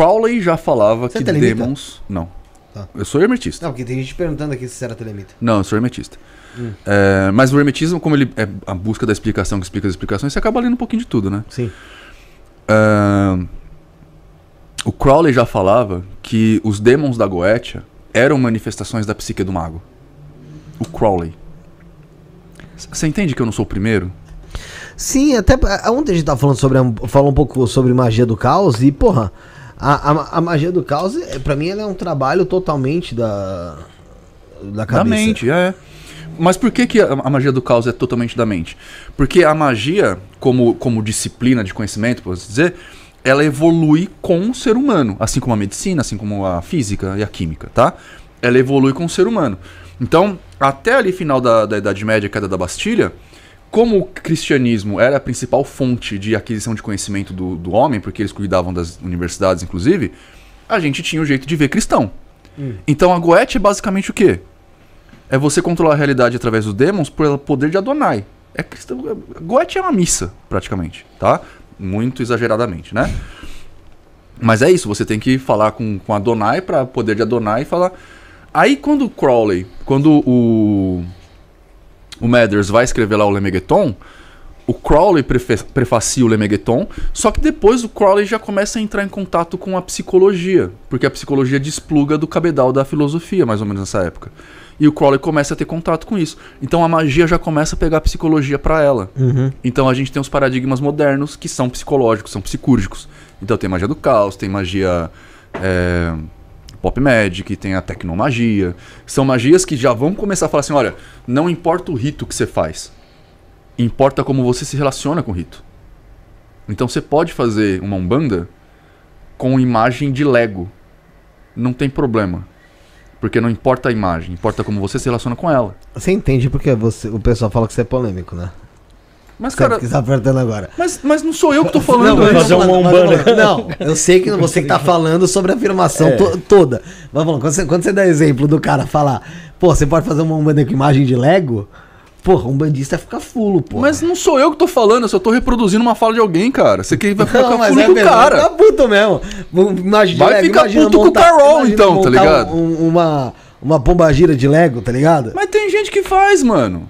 Crowley já falava Você é que é demons. Não. Tá. Eu sou hermetista. Não, porque tem gente perguntando aqui se você era telemita. Não, eu sou hermetista. Hum. É, mas o hermetismo, como ele é a busca da explicação que explica as explicações, você acaba lendo um pouquinho de tudo, né? Sim. É, o Crowley já falava que os demons da Goetia eram manifestações da psique do mago. O Crowley. Você entende que eu não sou o primeiro? Sim, até ontem a gente tava falando sobre falou um pouco sobre magia do caos e porra, a, a, a, magia do caos, é, para mim, ela é um trabalho totalmente da, da cabeça. Da mente, é. Mas por que, que a magia do caos é totalmente da mente? Porque a magia, como, como disciplina de conhecimento, posso dizer, ela evolui com o ser humano, assim como a medicina, assim como a física e a química, tá? Ela evolui com o ser humano. Então, até ali final da, da Idade Média, queda da Bastilha, como o cristianismo era a principal fonte de aquisição de conhecimento do, do homem, porque eles cuidavam das universidades, inclusive, a gente tinha o um jeito de ver cristão. Hum. Então a Goethe é basicamente o quê? É você controlar a realidade através dos demons pelo poder de Adonai. É cristão, é, Goethe é uma missa, praticamente, tá? Muito exageradamente, né? Mas é isso, você tem que falar com, com Adonai para poder de Adonai falar. Aí quando o Crowley, quando o o Mathers vai escrever lá o Lemegeton, o Crowley prefacia o Lemegeton, só que depois o Crowley já começa a entrar em contato com a psicologia, porque a psicologia despluga do cabedal da filosofia, mais ou menos nessa época. E o Crowley começa a ter contato com isso. Então a magia já começa a pegar a psicologia para ela. Uhum. Então a gente tem os paradigmas modernos que são psicológicos, são psicúrgicos. Então tem magia do caos, tem magia. É Pop Magic, tem a Tecnomagia. São magias que já vão começar a falar assim: olha, não importa o rito que você faz, importa como você se relaciona com o rito. Então você pode fazer uma Umbanda com imagem de Lego. Não tem problema. Porque não importa a imagem, importa como você se relaciona com ela. Você entende porque você, o pessoal fala que você é polêmico, né? Mas, cara. que está apertando agora. Mas, mas não sou eu que estou falando. Não, fazer uma umbanda. Não, eu sei que você que está falando sobre a afirmação é. to, toda. Mas falando, quando, você, quando você dá exemplo do cara falar, pô, você pode fazer uma umbanda com imagem de Lego? Porra, um bandista fica fulo, pô. Mas não sou eu que tô falando, eu só tô reproduzindo uma fala de alguém, cara. Você que vai ficar não, mas fulo é do cara. Vai ficar puto mesmo. Imagina, vai ficar puto montar, com o Carol, então, tá ligado? Um, uma, uma gira de Lego, tá ligado? Mas tem gente que faz, mano.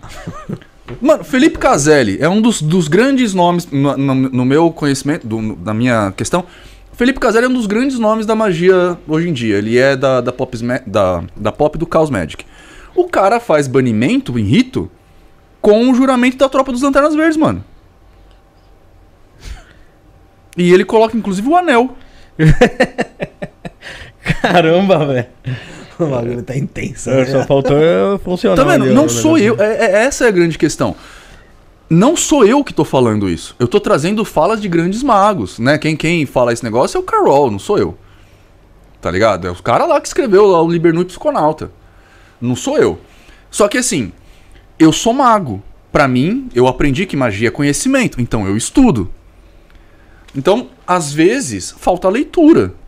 Mano, Felipe Caselli é um dos, dos grandes nomes, no, no, no meu conhecimento, do, na minha questão. Felipe Caselli é um dos grandes nomes da magia hoje em dia. Ele é da, da, pop, da, da pop do Chaos Magic. O cara faz banimento em rito com o juramento da tropa dos Lanternas Verdes, mano. E ele coloca inclusive o anel. Caramba, velho. O bagulho tá intenso. É, né? Só faltou é, funcionar. Tá vendo? Não sou eu. É, é, essa é a grande questão. Não sou eu que tô falando isso. Eu tô trazendo falas de grandes magos, né? Quem, quem fala esse negócio é o Carol, não sou eu. Tá ligado? É o cara lá que escreveu lá o Libernu Psiconauta. Não sou eu. Só que assim, eu sou mago. Para mim, eu aprendi que magia é conhecimento, então eu estudo. Então, às vezes, falta leitura.